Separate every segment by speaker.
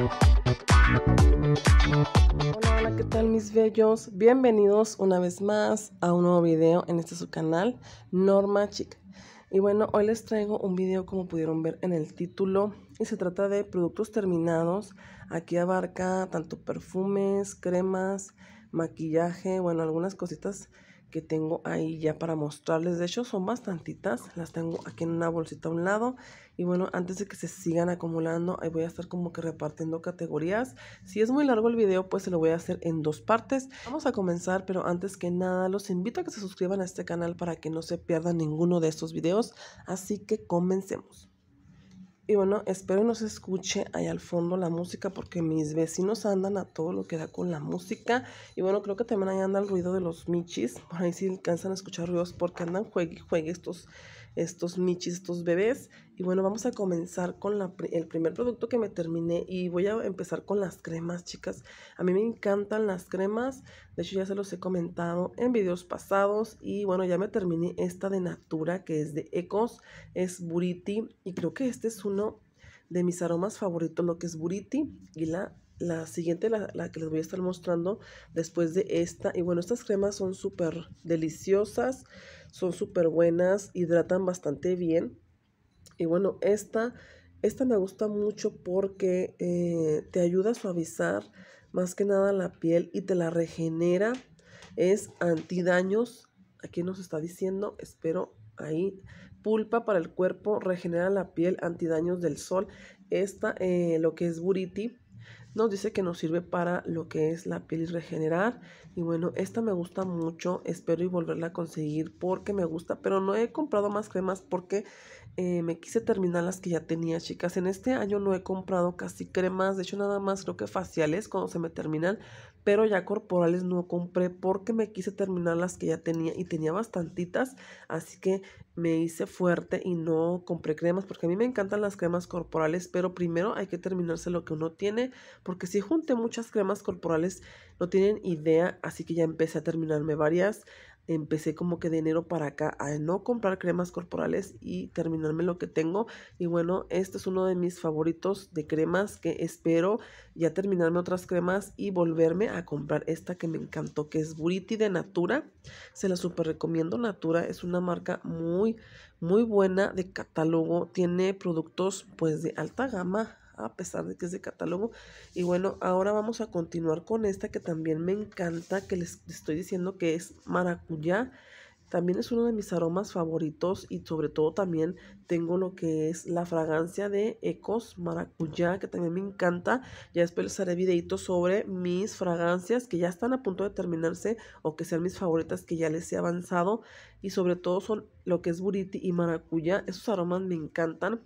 Speaker 1: Hola, hola, ¿qué tal mis bellos? Bienvenidos una vez más a un nuevo video en este su canal, Norma Chic. Y bueno, hoy les traigo un video como pudieron ver en el título y se trata de productos terminados. Aquí abarca tanto perfumes, cremas, maquillaje, bueno, algunas cositas que tengo ahí ya para mostrarles. De hecho, son bastantitas. Las tengo aquí en una bolsita a un lado y bueno, antes de que se sigan acumulando, ahí voy a estar como que repartiendo categorías. Si es muy largo el video, pues se lo voy a hacer en dos partes. Vamos a comenzar, pero antes que nada, los invito a que se suscriban a este canal para que no se pierdan ninguno de estos videos. Así que comencemos. Y bueno, espero no se escuche ahí al fondo la música porque mis vecinos andan a todo lo que da con la música. Y bueno, creo que también ahí anda el ruido de los michis. Por ahí sí alcanzan a escuchar ruidos porque andan juegue juegue estos, estos michis, estos bebés. Y bueno, vamos a comenzar con el primer producto que me terminé y voy a empezar con las cremas, chicas. A mí me encantan las cremas, de hecho ya se los he comentado en videos pasados y bueno, ya me terminé esta de Natura que es de Ecos, es Buriti y creo que este es uno de mis aromas favoritos, lo que es Buriti y la la siguiente, la, la, que les voy a estar mostrando después de esta. Y bueno, estas cremas son súper deliciosas, son súper buenas, hidratan bastante bien. Y bueno, esta, esta me gusta mucho porque eh, te ayuda a suavizar más que nada la piel y te la regenera. Es antidaños. Aquí nos está diciendo, espero ahí. Pulpa para el cuerpo, regenera la piel, antidaños del sol. Esta, eh, lo que es buriti, nos dice que nos sirve para lo que es la piel y regenerar. Y bueno, esta me gusta mucho, espero y volverla a conseguir porque me gusta, pero no he comprado más cremas porque eh, me quise terminar las que ya tenía, chicas. En este año no he comprado casi cremas, de hecho nada más creo que faciales cuando se me terminan, pero ya corporales no compré porque me quise terminar las que ya tenía y tenía bastantitas, así que me hice fuerte y no compré cremas porque a mí me encantan las cremas corporales, pero primero hay que terminarse lo que uno tiene porque si junte muchas cremas corporales no tienen idea, así que ya empecé a terminarme varias empecé como que de enero para acá a no comprar cremas corporales y terminarme lo que tengo. Y bueno, este es uno de mis favoritos de cremas que espero ya terminarme otras cremas y volverme a comprar esta que me encantó, que es Buriti de Natura. Se la super recomiendo. Natura es una marca muy, muy buena de catálogo. Tiene productos pues de alta gama a pesar de que es de catálogo. Y bueno, ahora vamos a continuar con esta que también me encanta, que les estoy diciendo que es maracuyá también es uno de mis aromas favoritos y sobre todo también tengo lo que es la fragancia de Ecos Maracuyá, que también me encanta. Ya después les haré videitos sobre mis fragancias que ya están a punto de terminarse o que sean mis favoritas que ya les he avanzado. Y sobre todo son lo que es buriti y maracuyá. Esos aromas me encantan.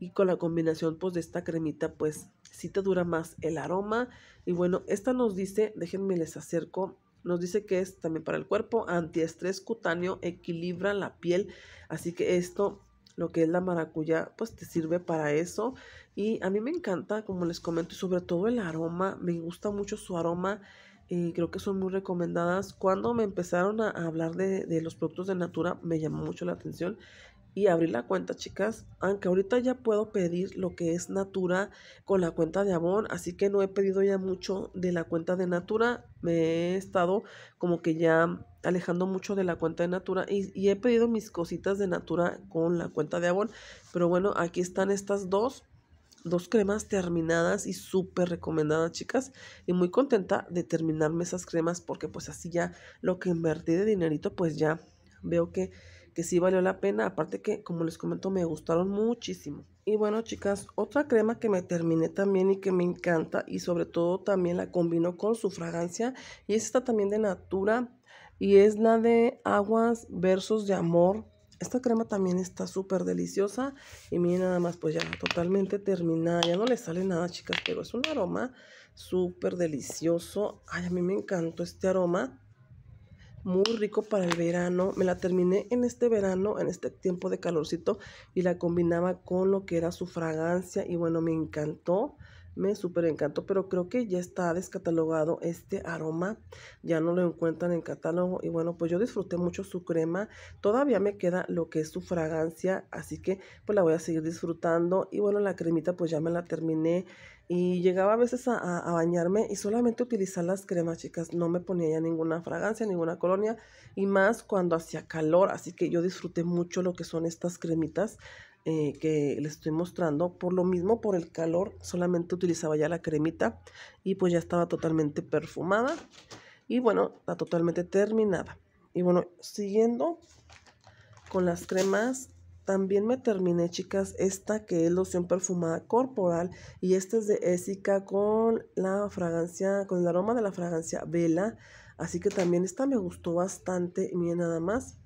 Speaker 1: Y con la combinación pues de esta cremita pues sí te dura más el aroma. Y bueno, esta nos dice, déjenme les acerco nos dice que es también para el cuerpo, antiestrés cutáneo, equilibra la piel. Así que esto, lo que es la maracuyá, pues te sirve para eso. Y a mí me encanta, como les comento, y sobre todo el aroma. Me gusta mucho su aroma. Y creo que son muy recomendadas. Cuando me empezaron a, hablar de, de los productos de Natura, me llamó mucho la atención y abrir la cuenta, chicas. Aunque ahorita ya puedo pedir lo que es Natura con la cuenta de Avon, así que no he pedido ya mucho de la cuenta de Natura. Me he estado como que ya alejando mucho de la cuenta de Natura y, he pedido mis cositas de Natura con la cuenta de Avon. Pero bueno, aquí están estas dos dos cremas terminadas y súper recomendadas, chicas. Y muy contenta de terminarme esas cremas porque pues así ya lo que invertí de dinerito, pues ya veo que que sí valió la pena, aparte que como les comento me gustaron muchísimo. Y bueno chicas, otra crema que me terminé también y que me encanta y sobre todo también la combino con su fragancia y es esta también de Natura y es la de Aguas Versos de Amor. Esta crema también está súper deliciosa y miren nada más, pues ya totalmente terminada, ya no le sale nada chicas, pero es un aroma súper delicioso. Ay, a mí me encantó este aroma muy rico para el verano. Me la terminé en este verano, en este tiempo de calorcito y la combinaba con lo que era su fragancia y bueno, me encantó me súper encantó, pero creo que ya está descatalogado este aroma, ya no lo encuentran en catálogo y bueno, pues yo disfruté mucho su crema, todavía me queda lo que es su fragancia, así que pues la voy a seguir disfrutando y bueno, la cremita pues ya me la terminé y llegaba a veces a, bañarme y solamente utilizar las cremas, chicas, no me ponía ya ninguna fragancia, ninguna colonia y más cuando hacía calor, así que yo disfruté mucho lo que son estas cremitas, eh, que les estoy mostrando. Por lo mismo, por el calor, solamente utilizaba ya la cremita y pues ya estaba totalmente perfumada. Y bueno, está totalmente terminada. Y bueno, siguiendo con las cremas, también me terminé, chicas, esta que es loción perfumada corporal. Y esta es de Essica con la fragancia, con el aroma de la fragancia Vela. Así que también esta me gustó bastante. Miren nada más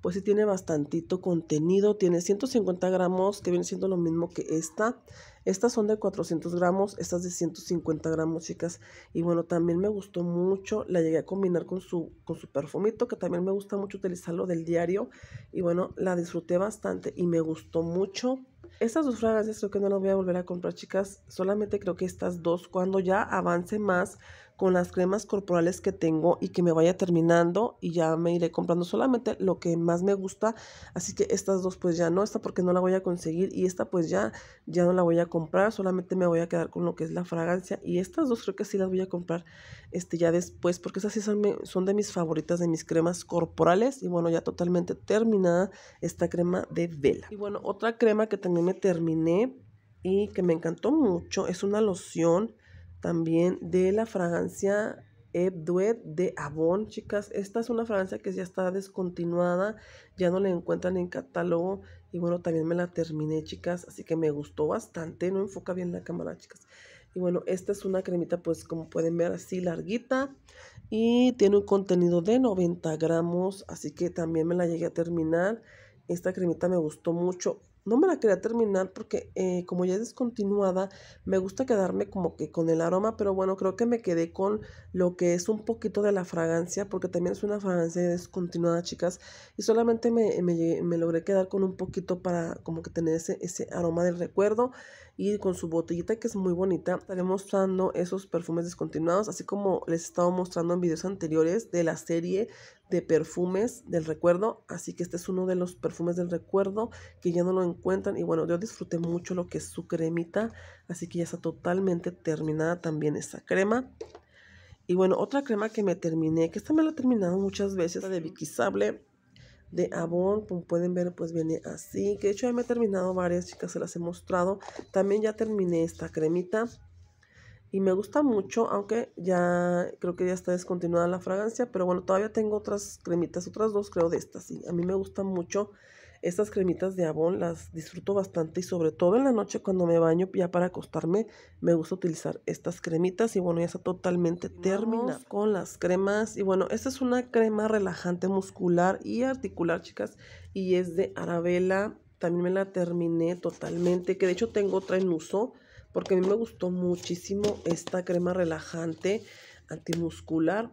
Speaker 1: pues sí tiene bastantito contenido. Tiene 150 gramos, que viene siendo lo mismo que esta. Estas son de 400 gramos, estas de 150 gramos, chicas. Y bueno, también me gustó mucho. La llegué a combinar con su, con su perfumito, que también me gusta mucho utilizarlo del diario. Y bueno, la disfruté bastante y me gustó mucho. Estas dos fragancias creo que no las voy a volver a comprar, chicas. Solamente creo que estas dos, cuando ya avance más con las cremas corporales que tengo y que me vaya terminando y ya me iré comprando solamente lo que más me gusta. Así que estas dos pues ya no, esta porque no la voy a conseguir y esta pues ya, ya no la voy a comprar, solamente me voy a quedar con lo que es la fragancia y estas dos creo que sí las voy a comprar este ya después porque esas sí son, son de mis favoritas, de mis cremas corporales y bueno ya totalmente terminada esta crema de vela. Y bueno, otra crema que también me terminé y que me encantó mucho es una loción también de la fragancia Ebduet de Avon, chicas. Esta es una fragancia que ya está descontinuada, ya no la encuentran en catálogo. Y bueno, también me la terminé, chicas, así que me gustó bastante. No enfoca bien la cámara, chicas. Y bueno, esta es una cremita, pues como pueden ver, así larguita. Y tiene un contenido de 90 gramos, así que también me la llegué a terminar. Esta cremita me gustó mucho. No me la quería terminar porque eh, como ya es descontinuada, me gusta quedarme como que con el aroma, pero bueno, creo que me quedé con lo que es un poquito de la fragancia, porque también es una fragancia descontinuada, chicas, y solamente me, logré quedar con un poquito para como que tener ese, ese aroma del recuerdo y con su botellita que es muy bonita estaré mostrando esos perfumes descontinuados así como les he estado mostrando en videos anteriores de la serie de perfumes del recuerdo así que este es uno de los perfumes del recuerdo que ya no lo encuentran y bueno yo disfruté mucho lo que es su cremita así que ya está totalmente terminada también esa crema y bueno, otra crema que me terminé, que esta me la he terminado muchas veces, la de Vicky Sable de Avon, como pueden ver, pues viene así, que de hecho ya me he terminado varias, chicas, se las he mostrado, también ya terminé esta cremita, y me gusta mucho, aunque ya creo que ya está descontinuada la fragancia, pero bueno, todavía tengo otras cremitas, otras dos creo de estas, y a mí me gusta mucho, estas cremitas de abón las disfruto bastante y sobre todo en la noche cuando me baño ya para acostarme me gusta utilizar estas cremitas y bueno ya está totalmente terminada con las cremas y bueno esta es una crema relajante muscular y articular chicas y es de Arabella también me la terminé totalmente que de hecho tengo otra en uso porque a mí me gustó muchísimo esta crema relajante antimuscular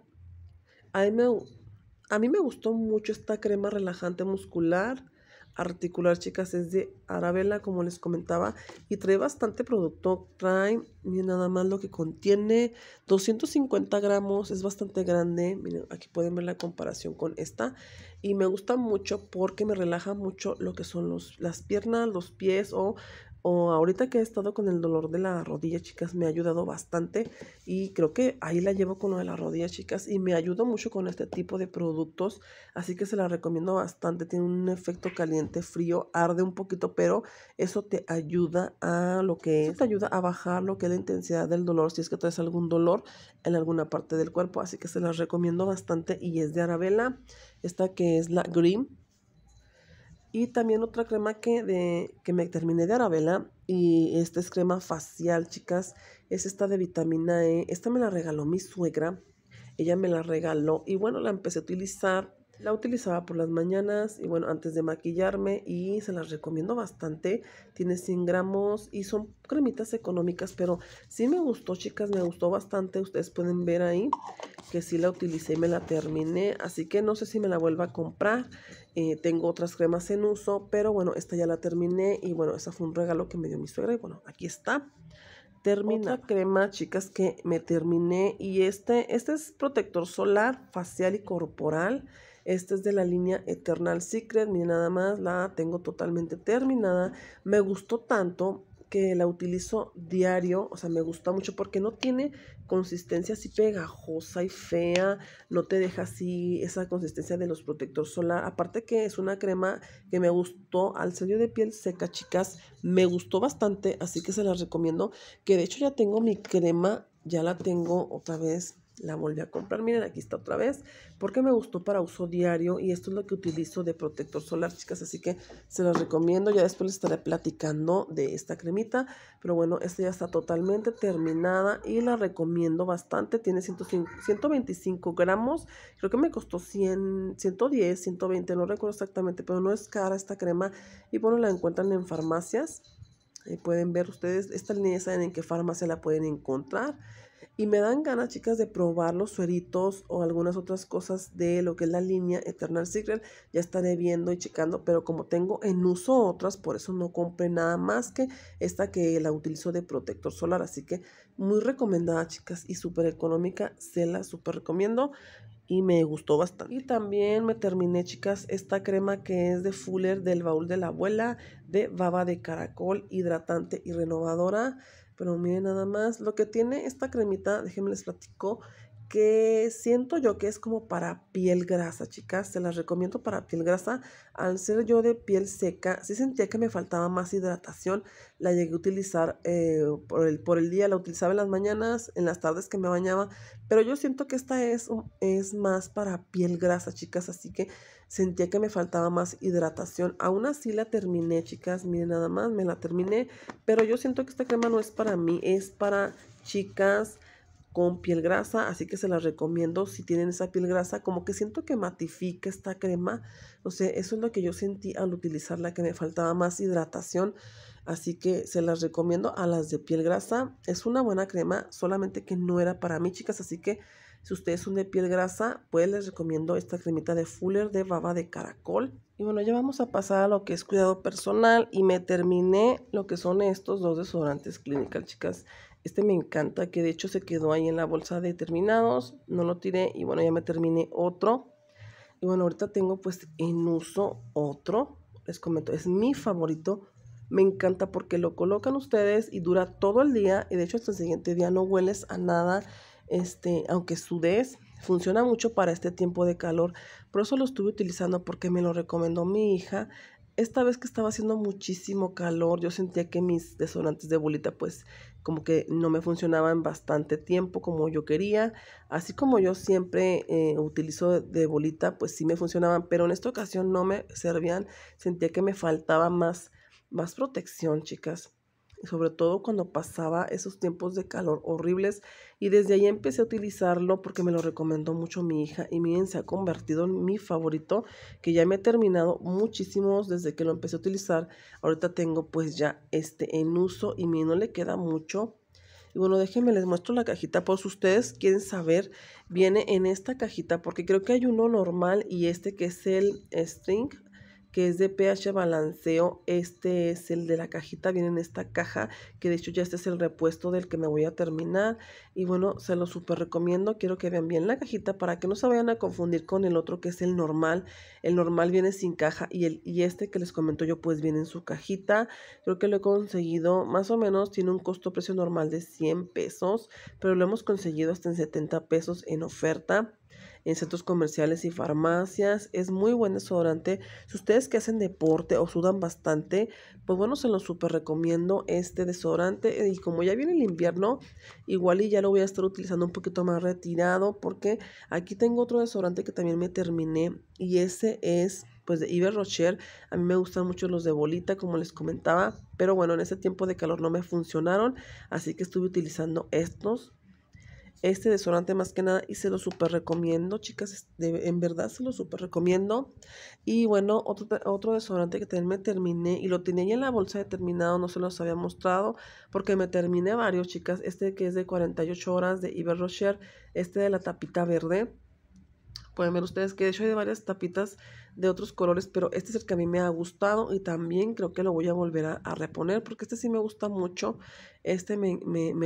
Speaker 1: a mí me gustó mucho esta crema relajante muscular articular, chicas, es de Arabella, como les comentaba, y trae bastante producto. Trae, miren nada más lo que contiene, 250 gramos, es bastante grande. Miren, aquí pueden ver la comparación con esta. Y me gusta mucho porque me relaja mucho lo que son las piernas, los pies o o ahorita que he estado con el dolor de la rodilla, chicas, me ha ayudado bastante y creo que ahí la llevo con lo de la rodilla, chicas, y me ayuda mucho con este tipo de productos, así que se la recomiendo bastante, tiene un efecto caliente, frío, arde un poquito, pero eso te ayuda a lo que te ayuda a bajar lo que es la intensidad del dolor, si es que traes algún dolor en alguna parte del cuerpo, así que se las recomiendo bastante y es de Arabella, esta que es la Green y también otra crema que, de, que me terminé de Arabella. Y esta es crema facial, chicas. Es esta de vitamina E. Esta me la regaló mi suegra. Ella me la regaló. Y bueno, la empecé a utilizar. La utilizaba por las mañanas y bueno, antes de maquillarme y se las recomiendo bastante. Tiene 100 gramos y son cremitas económicas, pero sí me gustó, chicas, me gustó bastante. Ustedes pueden ver ahí que sí la utilicé y me la terminé. Así que no sé si me la vuelva a comprar. Eh, tengo otras cremas en uso, pero bueno, esta ya la terminé y bueno, esa fue un regalo que me dio mi suegra y bueno, aquí está. Termina crema, chicas, que me terminé y este, este es protector solar, facial y corporal. Este es de la línea Eternal Secret, ni nada más, la tengo totalmente terminada. Me gustó tanto que la utilizo diario, o sea, me gusta mucho porque no tiene consistencia así pegajosa y fea, no te deja así esa consistencia de los protectores solar. Aparte que es una crema que me gustó al sello de piel seca, chicas, me gustó bastante, así que se las recomiendo. Que de hecho ya tengo mi crema, ya la tengo otra vez la volví a comprar. Miren, aquí está otra vez. Porque me gustó para uso diario. Y esto es lo que utilizo de protector solar, chicas. Así que se las recomiendo. Ya después les estaré platicando de esta cremita. Pero bueno, esta ya está totalmente terminada. Y la recomiendo bastante. Tiene 125 gramos. Creo que me costó 110, 120. No recuerdo exactamente. Pero no es cara esta crema. Y bueno, la encuentran en farmacias. y pueden ver ustedes. Esta línea saben en qué farmacia la pueden encontrar. Y me dan ganas, chicas, de probar los sueritos o algunas otras cosas de lo que es la línea Eternal Secret. Ya estaré viendo y checando, pero como tengo en uso otras, por eso no compré nada más que esta que la utilizo de protector solar. Así que muy recomendada, chicas, y súper económica. Se la súper recomiendo y me gustó bastante. Y también me terminé, chicas, esta crema que es de Fuller del baúl de la abuela de baba de caracol hidratante y renovadora. Pero miren nada más, lo que tiene esta cremita, déjenme les platico, que siento yo que es como para piel grasa, chicas. Se las recomiendo para piel grasa. Al ser yo de piel seca, sí sentía que me faltaba más hidratación. La llegué a utilizar eh, por, el, por el día, la utilizaba en las mañanas, en las tardes que me bañaba. Pero yo siento que esta es más para piel grasa, chicas. Así que Sentía que me faltaba más hidratación. Aún así la terminé, chicas. Miren, nada más me la terminé. Pero yo siento que esta crema no es para mí. Es para chicas con piel grasa, así que se las recomiendo si tienen esa piel grasa, como que siento que matifica esta crema, O sea, eso es lo que yo sentí al utilizarla, que me faltaba más hidratación, así que se las recomiendo a las de piel grasa, es una buena crema, solamente que no era para mí chicas, así que si ustedes son de piel grasa, pues les recomiendo esta cremita de Fuller de baba de caracol. Y bueno, ya vamos a pasar a lo que es cuidado personal y me terminé lo que son estos dos desodorantes clínicas, chicas. Este me encanta, que de hecho se quedó ahí en la bolsa de terminados, no lo tiré y bueno, ya me terminé otro. Y bueno, ahorita tengo pues en uso otro, les comento, es mi favorito. Me encanta porque lo colocan ustedes y dura todo el día y de hecho hasta el siguiente día no hueles a nada este, aunque sudes funciona mucho para este tiempo de calor. Por eso lo estuve utilizando porque me lo recomendó mi hija. Esta vez que estaba haciendo muchísimo calor, yo sentía que mis desodorantes de bolita pues como que no me funcionaban bastante tiempo como yo quería. Así como yo siempre eh, utilizo de bolita, pues sí me funcionaban, pero en esta ocasión no me servían. Sentía que me faltaba más, más protección, chicas sobre todo cuando pasaba esos tiempos de calor horribles y desde ahí empecé a utilizarlo porque me lo recomendó mucho mi hija y miren se ha convertido en mi favorito que ya me he terminado muchísimos desde que lo empecé a utilizar ahorita tengo pues ya este en uso y miren no le queda mucho y bueno, déjenme, les muestro la cajita por si ustedes quieren saber. Viene en esta cajita porque creo que hay uno normal y este que es el string que es de pH balanceo. Este es el de la cajita, viene en esta caja, que de hecho ya este es el repuesto del que me voy a terminar. Y bueno, se lo súper recomiendo. Quiero que vean bien la cajita para que no se vayan a confundir con el otro que es el normal. El normal viene sin caja y, el, y este que les comento yo pues viene en su cajita. Creo que lo he conseguido más o menos, tiene un costo precio normal de 100 pesos, pero lo hemos conseguido hasta en 70 pesos en oferta en centros comerciales y farmacias. Es muy buen desodorante. Si ustedes que hacen deporte o sudan bastante, pues bueno, se los súper recomiendo este desodorante. Y como ya viene el invierno, igual y ya lo voy a estar utilizando un poquito más retirado porque aquí tengo otro desodorante que también me terminé y ese es pues de Iber Rocher. A mí me gustan mucho los de bolita, como les comentaba, pero bueno, en ese tiempo de calor no me funcionaron, así que estuve utilizando estos este desodorante más que nada y se lo super recomiendo, chicas, en verdad se lo super recomiendo. Y bueno, otro, otro desodorante que también me terminé y lo tenía ya en la bolsa de terminado, no se los había mostrado porque me terminé varios, chicas. Este que es de 48 horas de Iber Rocher, este de la tapita verde. Pueden ver ustedes que de hecho hay varias tapitas de otros colores, pero este es el que a mí me ha gustado y también creo que lo voy a volver a, reponer porque este sí me gusta mucho, este me,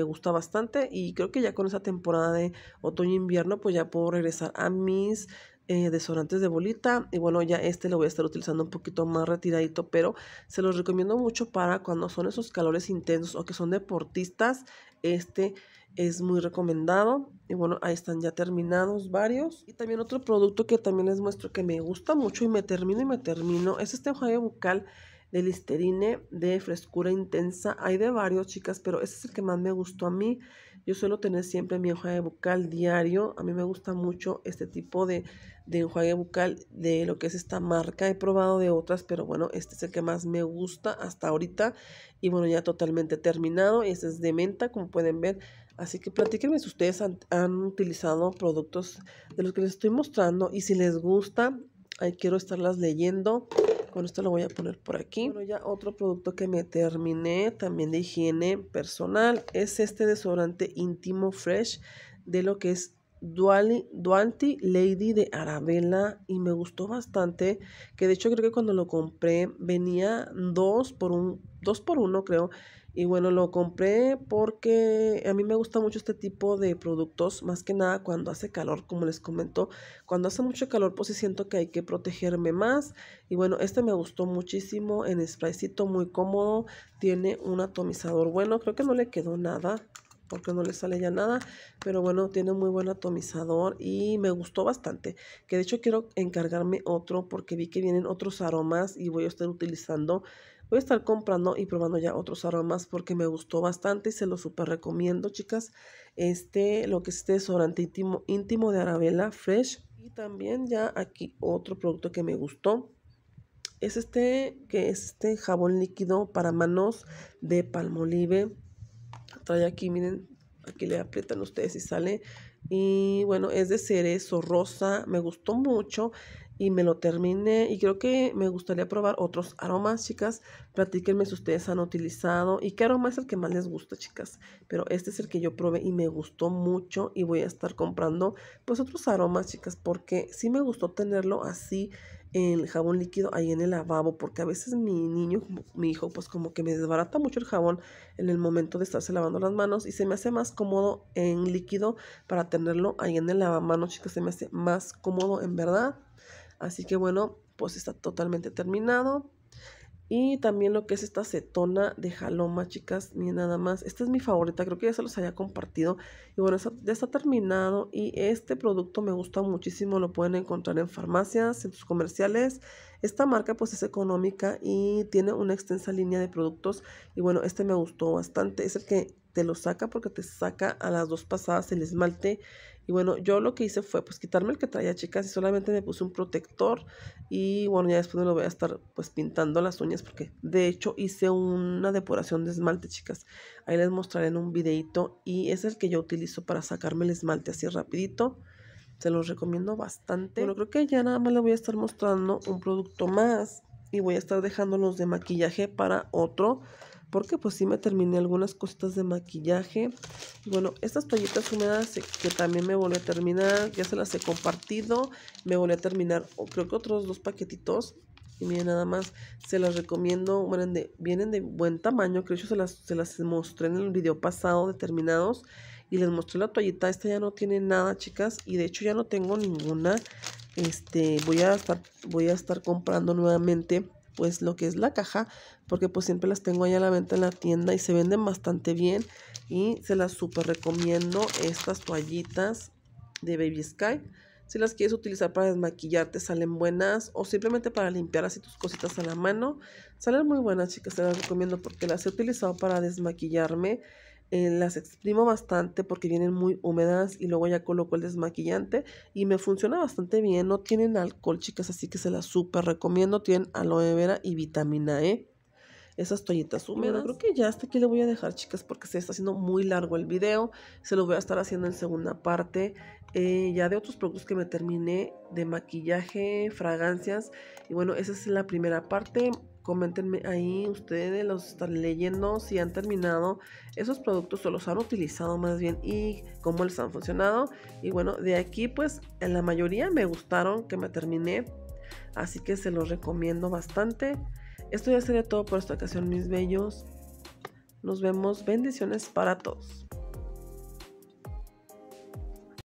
Speaker 1: gusta bastante y creo que ya con esa temporada de otoño-invierno pues ya puedo regresar a mis eh, desodorantes de bolita y bueno ya este lo voy a estar utilizando un poquito más retiradito pero se los recomiendo mucho para cuando son esos calores intensos o que son deportistas, este es muy recomendado. Y bueno, ahí están ya terminados varios. Y también otro producto que también les muestro que me gusta mucho y me termino y me termino es este enjuague bucal de Listerine de frescura intensa. Hay de varios, chicas, pero ese es el que más me gustó a mí. Yo suelo tener siempre mi enjuague bucal diario. A mí me gusta mucho este tipo de, enjuague bucal de lo que es esta marca. He probado de otras, pero bueno, este es el que más me gusta hasta ahorita. Y bueno, ya totalmente terminado. Este es de menta, como pueden ver. Así que platíquenme si ustedes han, utilizado productos de los que les estoy mostrando y si les gusta, ahí quiero estarlas leyendo. Con esto lo voy a poner por aquí. Bueno, ya otro producto que me terminé también de higiene personal es este desodorante íntimo fresh de lo que es Duanti Lady de Arabella y me gustó bastante, que de hecho creo que cuando lo compré venía dos por un, dos por uno creo, y bueno, lo compré porque a mí me gusta mucho este tipo de productos, más que nada cuando hace calor, como les comentó Cuando hace mucho calor, pues sí siento que hay que protegerme más. Y bueno, este me gustó muchísimo en spraycito, muy cómodo. Tiene un atomizador. Bueno, creo que no le quedó nada porque no le sale ya nada, pero bueno, tiene muy buen atomizador y me gustó bastante, que de hecho quiero encargarme otro porque vi que vienen otros aromas y voy a estar utilizando Voy a estar comprando y probando ya otros aromas porque me gustó bastante y se los súper recomiendo, chicas. Este, lo que es este desodorante íntimo, íntimo de Arabella Fresh. Y también ya aquí otro producto que me gustó. Es este, que este jabón líquido para manos de palmolive. Trae aquí, miren, aquí le aprietan ustedes y sale. Y bueno, es de cerezo rosa, me gustó mucho y me lo terminé y creo que me gustaría probar otros aromas, chicas. Platíquenme si ustedes han utilizado y qué aroma es el que más les gusta, chicas. Pero este es el que yo probé y me gustó mucho y voy a estar comprando pues otros aromas, chicas, porque sí me gustó tenerlo así el jabón líquido ahí en el lavabo porque a veces mi niño, mi hijo, pues como que me desbarata mucho el jabón en el momento de estarse lavando las manos y se me hace más cómodo en líquido para tenerlo ahí en el lavamanos, chicas, se me hace más cómodo en verdad. Así que bueno, pues está totalmente terminado. Y también lo que es esta acetona de jaloma, chicas, ni nada más. Esta es mi favorita, creo que ya se los haya compartido. Y bueno, ya está terminado y este producto me gusta muchísimo, lo pueden encontrar en farmacias, en sus comerciales. Esta marca pues es económica y tiene una extensa línea de productos. Y bueno, este me gustó bastante, es el que te lo saca porque te saca a las dos pasadas el esmalte y bueno, yo lo que hice fue pues quitarme el que traía chicas y solamente me puse un protector y bueno, ya después me lo voy a estar pues pintando las uñas porque de hecho hice una depuración de esmalte, chicas. Ahí les mostraré en un videito y es el que yo utilizo para sacarme el esmalte así rapidito. Se los recomiendo bastante. Bueno, creo que ya nada más le voy a estar mostrando un producto más y voy a estar dejando los de maquillaje para otro porque pues sí me terminé algunas costas de maquillaje. bueno, estas toallitas húmedas eh, que también me volví a terminar. Ya se las he compartido. Me volví a terminar creo que otros dos paquetitos. Y miren nada más, se las recomiendo, vienen de buen tamaño, creo yo se las, se las mostré en el video pasado determinados y les mostré la toallita, esta ya no tiene nada chicas y de hecho ya no tengo ninguna, este voy a estar, voy a estar comprando nuevamente pues lo que es la caja, porque pues siempre las tengo ahí a la venta en la tienda y se venden bastante bien y se las super recomiendo estas toallitas de Baby Sky. Si las quieres utilizar para desmaquillarte, salen buenas. O simplemente para limpiar así tus cositas a la mano. Salen muy buenas, chicas. Se las recomiendo porque las he utilizado para desmaquillarme. Eh, las exprimo bastante porque vienen muy húmedas y luego ya coloco el desmaquillante y me funciona bastante bien. No tienen alcohol, chicas, así que se las súper recomiendo. Tienen aloe vera y vitamina E. Esas toallitas húmedas. Creo que ya hasta aquí le voy a dejar, chicas, porque se está haciendo muy largo el video. Se lo voy a estar haciendo en segunda parte. Eh, ya de otros productos que me terminé de maquillaje, fragancias. Y bueno, esa es la primera parte. Coméntenme ahí, ustedes los están leyendo, si han terminado esos productos o los han utilizado más bien y cómo les han funcionado. Y bueno, de aquí pues en la mayoría me gustaron que me terminé, así que se los recomiendo bastante. Esto ya sería todo por esta ocasión, mis bellos. Nos vemos. Bendiciones para todos.